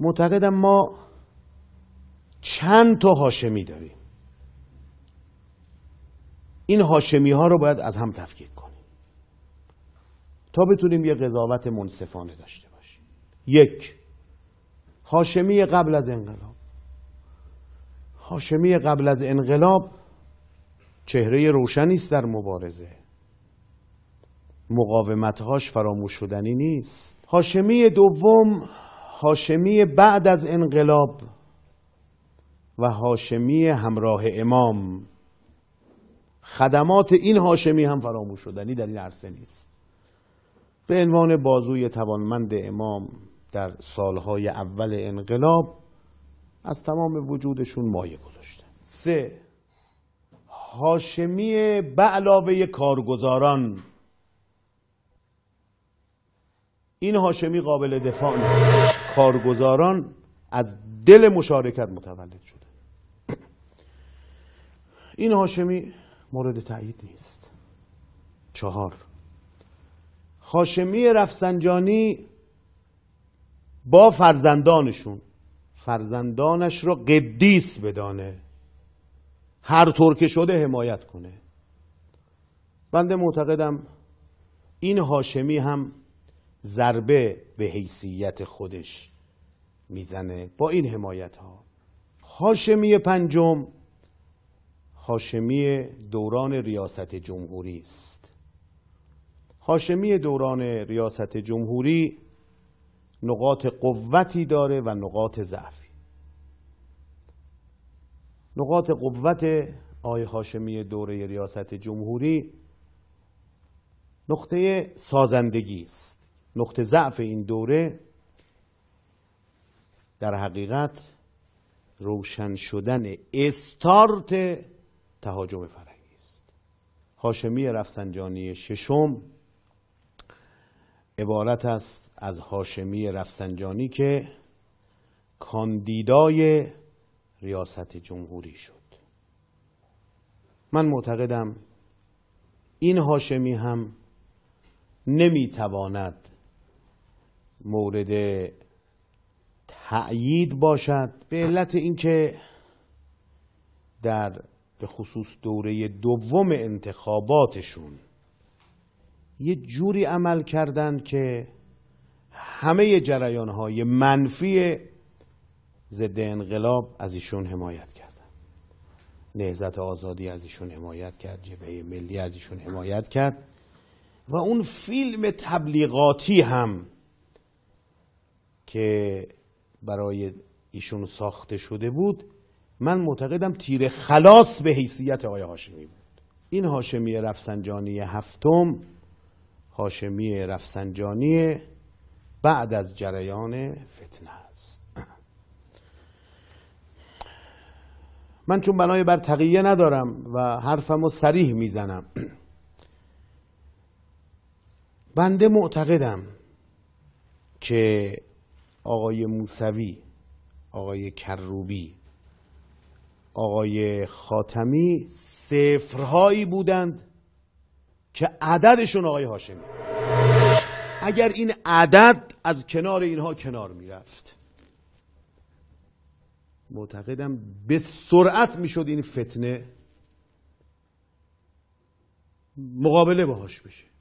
معتقدم ما چند تا هاشمی داریم این هاشمی ها رو باید از هم تفکیک کنیم تا بتونیم یه قضاوت منصفانه داشته باشیم یک هاشمی قبل از انقلاب هاشمی قبل از انقلاب چهره روشنی است در مبارزه مقاومتهاش فراموش شدنی نیست هاشمی دوم هاشمی بعد از انقلاب و هاشمی همراه امام خدمات این هاشمی هم فراموش شدنی در این عرصه نیست به عنوان بازوی توانمند امام در سالهای اول انقلاب از تمام وجودشون مایه گذاشته سه هاشمی به علاوه کارگزاران این هاشمی قابل دفاع نیست کارگزاران از دل مشارکت متولد شده این هاشمی مورد تایید نیست چهار هاشمی رفسنجانی با فرزندانشون فرزندانش را قدیس بدانه هر طور که شده حمایت کنه بنده معتقدم این هاشمی هم ضربه به حیثیت خودش میزنه با این حمایت ها هاشمی پنجم هاشمی دوران ریاست جمهوری است هاشمی دوران ریاست جمهوری نقاط قوتی داره و نقاط ضعفی نقاط قوت آی هاشمی دوره ریاست جمهوری نقطه سازندگی است نقطه ضعف این دوره در حقیقت روشن شدن استارت تهاجم فرنگی است هاشمی رفسنجانی ششم عبارت است از هاشمی رفسنجانی که کاندیدای ریاست جمهوری شد من معتقدم این هاشمی هم نمیتواند مورد تأیید باشد به علت اینکه در به خصوص دوره دوم انتخاباتشون یه جوری عمل کردند که همه جریان های منفی ضد انقلاب از ایشون حمایت کردن نهزت آزادی از ایشون حمایت کرد جبهه ملی از ایشون حمایت کرد و اون فیلم تبلیغاتی هم که برای ایشون ساخته شده بود من معتقدم تیر خلاص به حیثیت آقای هاشمی بود این هاشمی رفسنجانی هفتم هاشمی رفسنجانی بعد از جریان فتنه است من چون بنای بر تقیه ندارم و حرفم رو سریح میزنم بنده معتقدم که آقای موسوی آقای کروبی آقای خاتمی صفرهایی بودند که عددشون آقای هاشمی اگر این عدد از کنار اینها کنار میرفت معتقدم به سرعت میشد این فتنه مقابله باهاش بشه